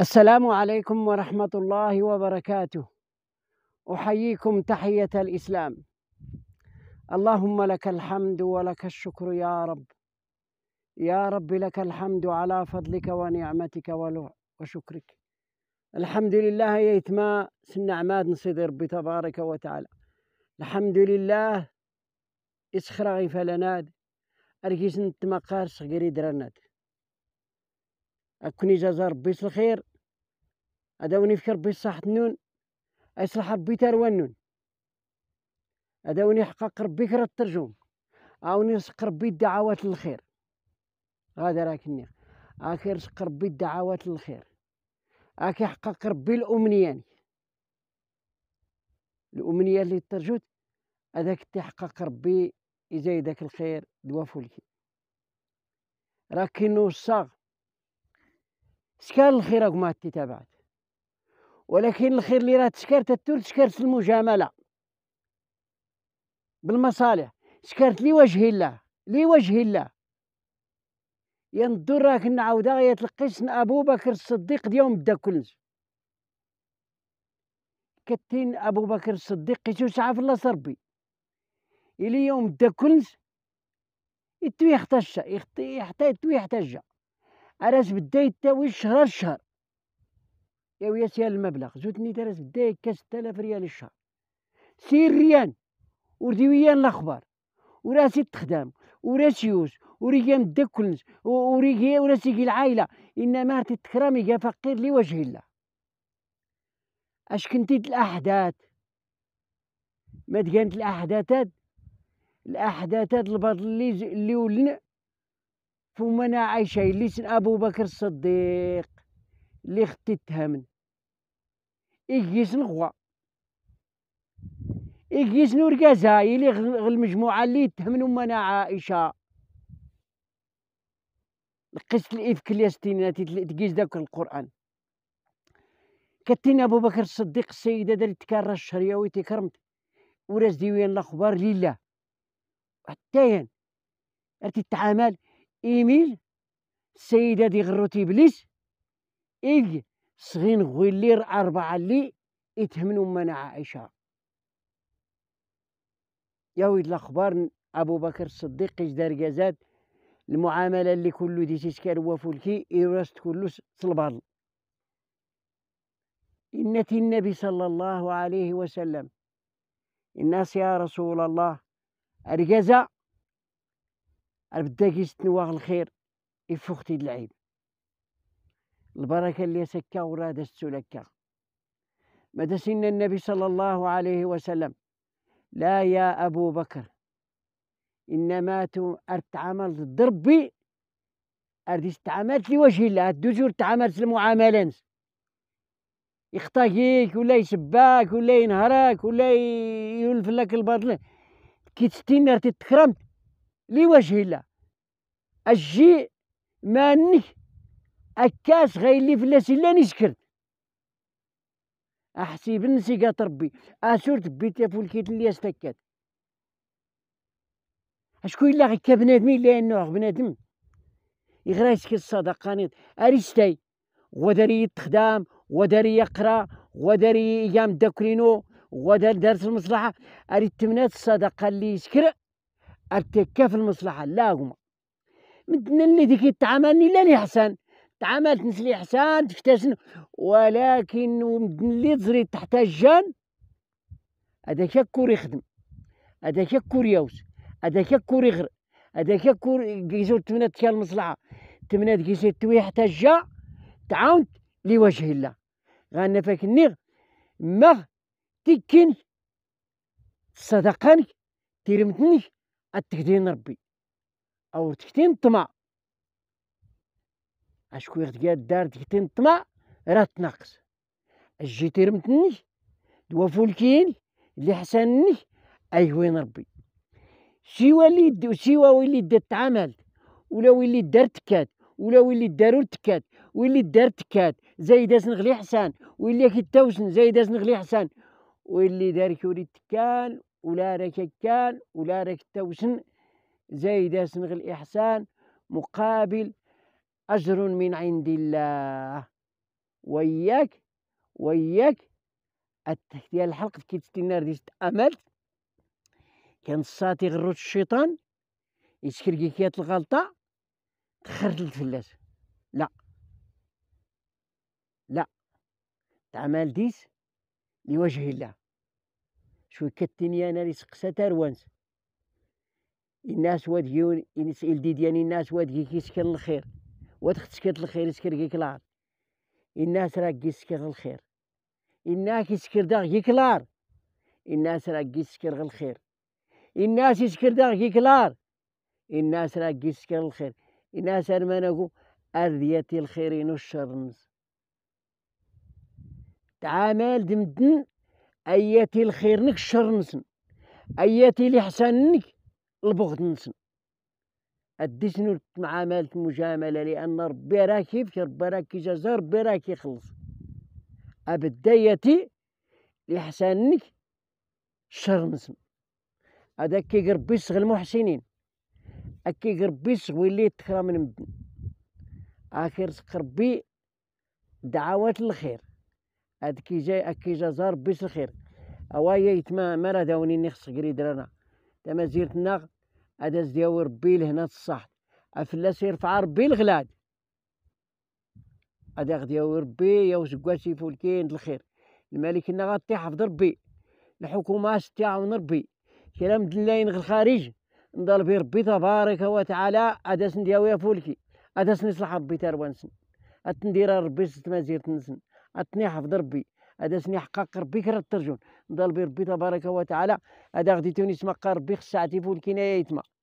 السلام عليكم ورحمة الله وبركاته أحييكم تحية الإسلام اللهم لك الحمد ولك الشكر يا رب يا رب لك الحمد على فضلك ونعمتك وشكرك الحمد لله يتما سنعماد نصيد ربي تبارك وتعالى الحمد لله إسخرغي فلناد أركيس نتمقار صغيري درناد اكوني جازا ربي الخير هذا وني فكر ربي صحة النون يصلح ربي تروى النون هذا وني حقق ربي كرا الترجم هاوني رزق ربي الدعوات للخير هذا راك النيق هاك رزق ربي الدعوات للخير هاك يحقق ربي الامنيان الامنيه اللي ترجوت هذاك تحقق ربي يزايدك الخير دوافولك راك كاينو الصاغ تشكر الخير ما تتابعت ولكن الخير اللي راه تسكرت التور تسكرت المجامله بالمصالح سكرت لوجه الله لوجه الله ينظر راك نعاودها يتلقيش ابو بكر الصديق ديوم بدا كلش كتين ابو بكر الصديق كيتو شعاف الله ربي الى يوم بدا كلش يتوي يحتاج يحتاج يتوي يحتاج راس بدا يتاوي الشهر الشهر ياوي سيال المبلغ زوتني دارس بدا يكا تلاف ريال الشهر سير ريال ويا الاخبار وراسي تخدم وراسي يوس وريقام داك كلنس وريقي وراسي العائله انما رتي تكرامي يا فقير لوجه الله اش كنتي الاحداث ما كانت الاحداثات الاحداثات الباطل اللي اللي ولن فمنا عايشة ليسن أبو بكر الصديق اللي ختي تهمن إيجيسن غوا إيجيسن ورقازا اللي المجموعة اللي تهمن انا عائشة قصة الإفك اليستينية تقيس داك القرآن كتين أبو بكر الصديق السيدة دارت تكرر الشهرية ويتكرمت وراس ديوين الأخبار لله حتى ين التعامل إيميل السيدة دي غروتي بليس إيج صغين غويلير أربعة اللي إتهمنوا منع عائشة يا ويد الأخبار أبو بكر الصديق دار جازات المعاملة اللي كلو دي تسكر وفولكي إيراست كلو صلبال إنة النبي صلى الله عليه وسلم الناس يا رسول الله أرجزا ربداكيش تنواغ الخير تيد العيب البركه اللي سكا ورا دست لك مدى سن النبي صلى الله عليه وسلم لا يا ابو بكر انما تعمل ضربي اردي تعاملت لوجه الله الدجور تعاملت المعاملات يخطاكيك ولا يسباك ولا ينهرك ولا يولف لك الباطل كي تستنى تكرمت لوجه الله الجي مانك أكاس في الناس لا نسكر أحسب بنسي قات ربي أسور تبيت فولكيت اللي استكات أشكون إلا غيكا بنادمين لأنه بنادم بنادم يغرايسك الصدقة أريستاي وداري يتخدم وداري يقرا وداري يام داكرينو ودار دارت المصلحة أريد تمنات الصدقة اللي يسكر ارتكاف المصلحة لا هما مدنا اللي ديك تعاملني لا لحسن تعاملت نسلي حسن تكتسن ولكن مدن اللي تزري تحت الجان هذاك كور يخدم هذاك كور يوس هذاك كور يغر هذاك كور كيزو تمنات تكال المصلحة تمنى كيزو توي حتى الجا تعاون لوجه الله غانا فاك النيغ ما تكنك صدقانك تيرمتنك التكتين ربي او تكتين الطمع اشكو يغدقى الدار تكتين الطمع راه تناقص اجي رمتني دوا فولكين اللي حسنني اي وين ربي سوى اللي سوى وليد دات عمل ولا وليد دار تكات ولا وليد دارو تكات واللي دار تكات زايد سنغلي حسان واللي كيتاوسن زايد سنغلي حسان واللي دار كوري تكال ولا راك كان ولا راك توسن زايدة سنغ الإحسان مقابل أجر من عند الله وياك وياك التحتية الحلقة كي تستنار ديست أملت كان الساطي غروت الشيطان يسكر كيات الغلطة تخرج الفلاس لا لا تعمل ديس لوجه الله شو كتني انا اللي سقسا تروانس الناس واد يون يسئل دي دياني الناس واد يسكن الخير واد تسكت الخير يسكر كيك العار الناس راك يسكر الخير الناس يسكر داغ كيك العار الناس راك يسكر الخير الناس يسكر داغ كيك العار الناس راك يسكر الخير الناس انا نقول ارديتي الخير والشر تعامل دمدن اياتي الخير نك الشر نسن اياتي الاحسان نك البغض نسن ادي شنو معاملة المجاملة لأن ربي راه كيفش ربي راه جزا ربي راه كيخلص الاحسان نك شر نسم هذا كي ربي يسغ المحسنين أكي ربي يصغي اللي تكرم من مدن آخر ربي دعوات الخير هاد كي جاي اكي جا زار بيس الخير اوايا يتما مرا داوني نخص قري درنا تما زيرت ناغ هذا زدياوي ربي لهنا الصح افلاس يرفع ربي الغلاد هذا غدياوي ربي يا وسكواسي فولكين الخير الملك إنا غطي حفظ ربي الحكومة تعاون ربي كلام دلاين الخارج نضل بي ربي تبارك وتعالى هذا سندياوي فولكي هذا سنصلح ربي تروانسن التنديرة ربي ست ستمازير نسن التنيح في ربي هذا سني حقق ربي كره الترجون ضل بربي تبارك وتعالى هذا غدي تونس ما ربي خصها تعتيفو الكنايه يتما